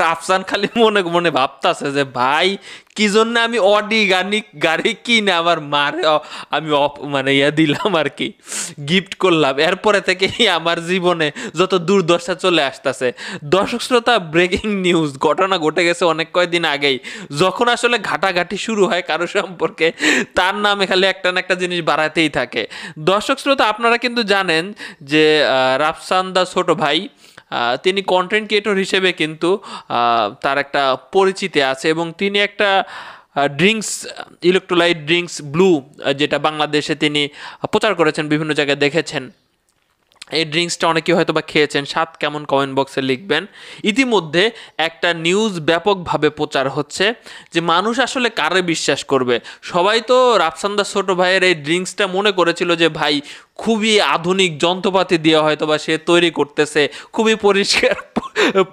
রাফসান খালি মনে মনে ভাবতাছে যে ভাই কি জন্য আমি অডি গানি গাড়ি কিনে আমার মার আমি মানে ইয়ে দিলাম আর কি গিফট করলাম এরপরে থেকে আমার জীবনে যত দুর্দশা চলে আসতেছে দর্শক শ্রোতা ব্রেকিং নিউজ ঘটনা ঘটে গেছে অনেক কয়দিন আগেই যখন আসলে ঘাটাঘাটি শুরু হয় কারো সম্পর্কে তার নামে খালি একটা না একটা জিনিস বাড়াতেই থাকে দর্শক শ্রোতা আপনারা কিন্তু জানেন যে রাফসান দা ছোট ভাই তিনি কন্টেন্ট ক্রিয়েটর হিসেবে কিন্তু তার একটা পরিচিতি আছে এবং তিনি একটা ড্রিঙ্কস ইলেকট্রোলাইট ড্রিঙ্কস ব্লু যেটা বাংলাদেশে তিনি প্রচার করেছেন বিভিন্ন জায়গায় দেখেছেন এই ড্রিঙ্কসটা অনেকেই হয়তো বা খেয়েছেন স্বাদ কেমন কমেন্ট বক্সে লিখবেন ইতিমধ্যে একটা নিউজ ব্যাপকভাবে প্রচার হচ্ছে যে মানুষ আসলে কারে বিশ্বাস করবে সবাই তো রাফসান্দা ছোট ভাইয়ের এই ড্রিঙ্কসটা মনে করেছিল যে ভাই খুবই আধুনিক যন্ত্রপাতি দিয়ে হয়তো বা সে তৈরি করতেছে খুবই পরিষ্কার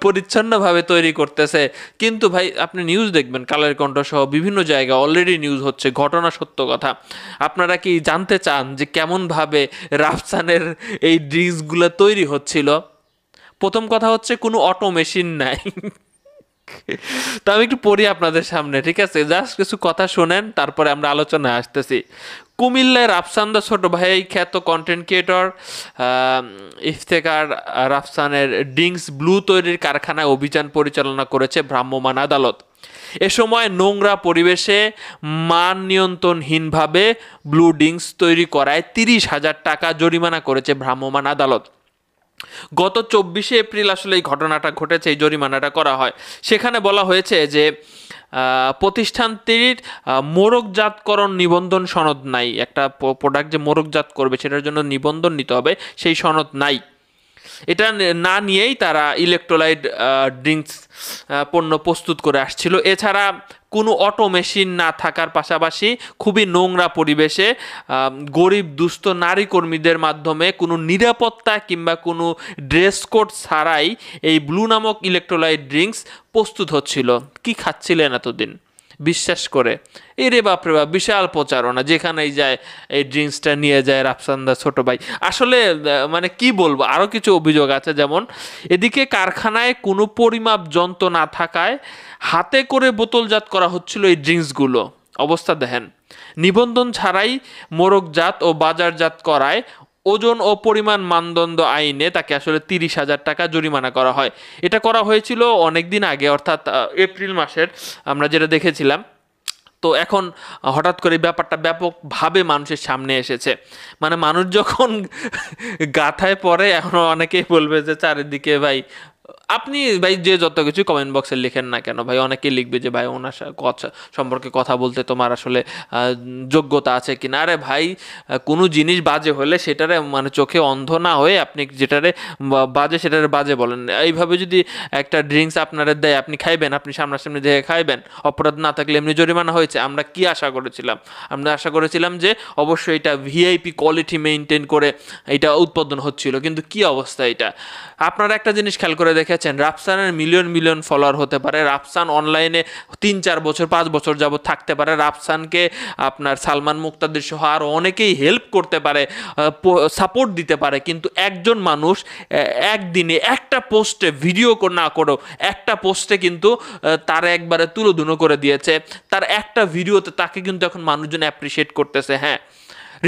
পরিচ্ছন্নভাবে তৈরি করতেছে কিন্তু ভাই আপনি নিউজ দেখবেন কালের কণ্ঠ সহ বিভিন্ন জায়গায় অলরেডি নিউজ হচ্ছে ঘটনা সত্য কথা আপনারা কি জানতে চান যে কেমনভাবে রাফসানের এই ড্রিঙ্কসগুলো তৈরি হচ্ছিল প্রথম কথা হচ্ছে কোনো অটো মেশিন নাই তা আমি একটু পড়ি আপনাদের সামনে ঠিক আছে জাস্ট কিছু কথা শোনেন তারপরে আমরা আলোচনায় আসতেছি কুমিল্লায় রাফসান্দা ছোট ভাই খ্যাত কন্টেন্ট ক্রিয়েটর ইফতেকার রাফসানের ডিংস ব্লু তৈরির কারখানায় অভিযান পরিচালনা করেছে ভ্রাম্যমাণ আদালত এ সময় নোংরা পরিবেশে মান নিয়ন্ত্রণহীনভাবে ব্লু ডিংস তৈরি করায় তিরিশ হাজার টাকা জরিমানা করেছে ভ্রাম্যমাণ আদালত গত চব্বিশে এপ্রিল আসলে এই ঘটনাটা ঘটেছে এই জরিমানাটা করা হয় সেখানে বলা হয়েছে যে প্রতিষ্ঠানটির মোরকজাতকরণ নিবন্ধন সনদ নাই একটা প্রোডাক্ট যে মোরকজাত করবে সেটার জন্য নিবন্ধন নিতে হবে সেই সনদ নাই এটা না নিয়েই তারা ইলেকট্রোলাইট ড্রিঙ্কস পণ্য প্রস্তুত করে আসছিল এছাড়া কোনো অটো মেশিন না থাকার পাশাপাশি খুবই নোংরা পরিবেশে গরিব দুস্থ নারী কর্মীদের মাধ্যমে কোনো নিরাপত্তা কিংবা কোনো ড্রেস কোড ছাড়াই এই ব্লু নামক ইলেকট্রোলাইট ড্রিঙ্কস প্রস্তুত হচ্ছিল কি খাচ্ছিলেন এতদিন বিশ্বাস করে রে বাপরে বাপ বিশাল প্রচারণা যেখানেই যায় এই ড্রিঙ্কসটা নিয়ে যায় রাফসান্দা ছোট ভাই আসলে মানে কি বলবো আরও কিছু অভিযোগ আছে যেমন এদিকে কারখানায় কোনো পরিমাপ যন্ত্র না থাকায় হাতে করে বোতলজাত করা হচ্ছিল এই ড্রিঙ্কসগুলো অবস্থা দেখেন নিবন্ধন ছাড়াই মোরগজাত ও বাজারজাত করায় ওজন ও পরিমাণ মানদণ্ড আইনে তাকে আসলে তিরিশ হাজার টাকা জরিমানা করা হয় এটা করা হয়েছিল অনেক দিন আগে অর্থাৎ এপ্রিল মাসের আমরা যেটা দেখেছিলাম তো এখন হঠাৎ করে ব্যাপারটা ব্যাপকভাবে মানুষের সামনে এসেছে মানে মানুষ যখন গাথায় পড়ে এখন অনেকেই বলবে যে চারিদিকে ভাই আপনি ভাই যে যত কিছু কমেন্ট বক্সে লিখেন না কেন ভাই অনেকে লিখবে যে ভাই ওনার কথা সম্পর্কে কথা বলতে তোমার আসলে যোগ্যতা আছে কি না আরে ভাই কোনো জিনিস বাজে হলে সেটারে মানে চোখে অন্ধ না হয়ে আপনি যেটারে বাজে সেটারে বাজে বলেন এইভাবে যদি একটা ড্রিঙ্কস আপনারা দেয় আপনি খাইবেন আপনি সামনাসামনি দেখে খাইবেন অপরাধ না থাকলে এমনি জরিমানা হয়েছে আমরা কি আশা করেছিলাম আমরা আশা করেছিলাম যে অবশ্যই এটা ভিআইপি কোয়ালিটি মেনটেন করে এটা উৎপাদন হচ্ছিল কিন্তু কি অবস্থা এটা আপনারা একটা জিনিস খেয়াল করে দেখেছেন রাফসানের মিলিয়ন মিলিয়ন ফলোয়ার হতে পারে রাফসান অনলাইনে তিন চার বছর পাঁচ বছর যাব থাকতে পারে রাফসানকে আপনার সালমান মুক্তাদের সহ আরও অনেকেই হেল্প করতে পারে সাপোর্ট দিতে পারে কিন্তু একজন মানুষ একদিনে একটা পোস্টে ভিডিও না করো একটা পোস্টে কিন্তু তার একবারে তুলোধুনো করে দিয়েছে তার একটা ভিডিওতে তাকে কিন্তু এখন মানুষজন অ্যাপ্রিসিয়েট করতেছে হ্যাঁ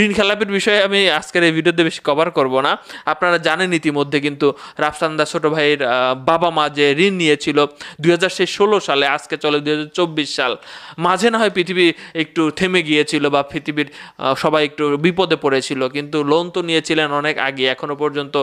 ঋণ খেলাপের বিষয়ে আমি আজকের এই ভিডিওতে বেশি কভার করব না আপনারা জানেন ইতিমধ্যে কিন্তু রাফসান্দা ছোট ভাইয়ের বাবা মা যে ঋণ নিয়েছিল দুই সালে আজকে চলে দুই সাল মাঝে না হয় পৃথিবী একটু থেমে গিয়েছিল বা পৃথিবীর সবাই একটু বিপদে পড়েছিল কিন্তু লোন তো নিয়েছিলেন অনেক আগে এখনও পর্যন্ত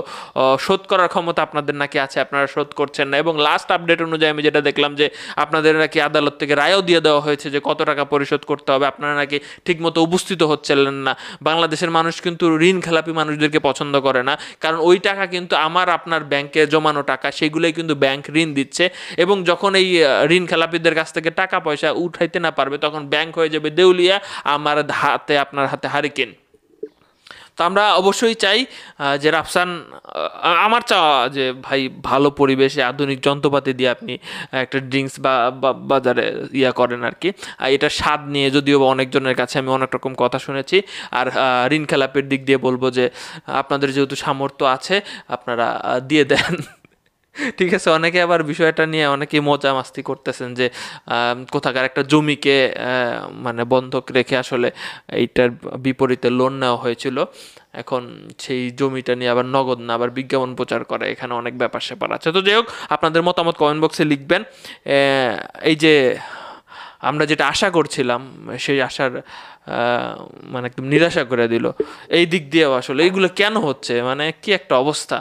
শোধ করার ক্ষমতা আপনাদের নাকি আছে আপনারা শোধ করছেন না এবং লাস্ট আপডেট অনুযায়ী আমি যেটা দেখলাম যে আপনাদের নাকি আদালত থেকে রায়ও দিয়ে দেওয়া হয়েছে যে কত টাকা পরিশোধ করতে হবে আপনারা নাকি ঠিকমতো উপস্থিত হচ্ছিলেন না বাংলাদেশের মানুষ কিন্তু ঋণ খেলাপি মানুষদেরকে পছন্দ করে না কারণ ওই টাকা কিন্তু আমার আপনার ব্যাংকে জমানো টাকা সেগুলোই কিন্তু ব্যাংক ঋণ দিচ্ছে এবং যখন এই ঋণ খেলাপিদের কাছ থেকে টাকা পয়সা উঠাইতে না পারবে তখন ব্যাংক হয়ে যাবে দেউলিয়া আমার হাতে আপনার হাতে হারিকেন তো আমরা অবশ্যই চাই যে রাফসান আমার চাওয়া যে ভাই ভালো পরিবেশে আধুনিক যন্ত্রপাতি দিয়ে আপনি একটা ড্রিঙ্কস বা বাজারে ইয়া করেন আর কি আর এটা স্বাদ নিয়ে যদিও বা অনেকজনের কাছে আমি অনেক রকম কথা শুনেছি আর ঋণ খেলাপের দিক দিয়ে বলবো যে আপনাদের যেহেতু সামর্থ্য আছে আপনারা দিয়ে দেন ঠিক আছে অনেকে আবার বিষয়টা নিয়ে অনেকে মজা মাস্তি করতেছেন যে কোথাকার একটা জমিকে মানে বন্ধক রেখে আসলে এইটার বিপরীতে লোন নেওয়া হয়েছিল এখন সেই জমিটা নিয়ে আবার নগদ না আবার বিজ্ঞাপন প্রচার করে এখানে অনেক ব্যাপার স্যাপার আছে তো যাই হোক আপনাদের মতামত কমেন্ট বক্সে লিখবেন এই যে আমরা যেটা আশা করছিলাম সেই আশার মানে একদম নিরাশা করে দিল এই দিক দিয়েও আসলে এইগুলো কেন হচ্ছে মানে কি একটা অবস্থা